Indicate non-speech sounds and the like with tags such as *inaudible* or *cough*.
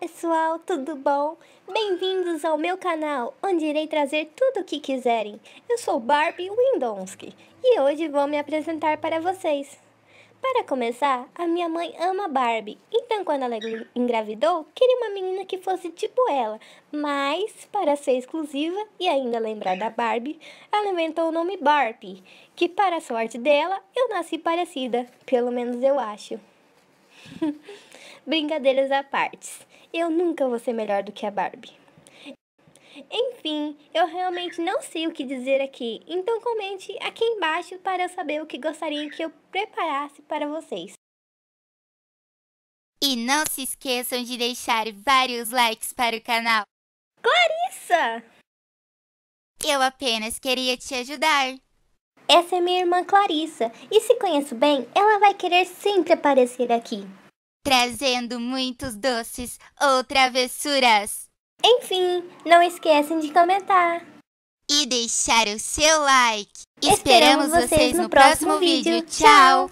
pessoal, tudo bom? Bem-vindos ao meu canal, onde irei trazer tudo o que quiserem. Eu sou Barbie Windonski e hoje vou me apresentar para vocês. Para começar, a minha mãe ama Barbie, então quando ela engravidou, queria uma menina que fosse tipo ela, mas para ser exclusiva e ainda lembrar da Barbie, ela inventou o nome Barbie, que para a sorte dela, eu nasci parecida, pelo menos eu acho. *laughs* Brincadeiras à parte. Eu nunca vou ser melhor do que a Barbie. Enfim, eu realmente não sei o que dizer aqui, então comente aqui embaixo para eu saber o que gostaria que eu preparasse para vocês. E não se esqueçam de deixar vários likes para o canal. Clarissa! Eu apenas queria te ajudar. Essa é minha irmã Clarissa, e se conheço bem, ela vai querer sempre aparecer aqui trazendo muitos doces ou travessuras. Enfim, não esquecem de comentar e deixar o seu like. Esperamos, Esperamos vocês no próximo vídeo. Tchau!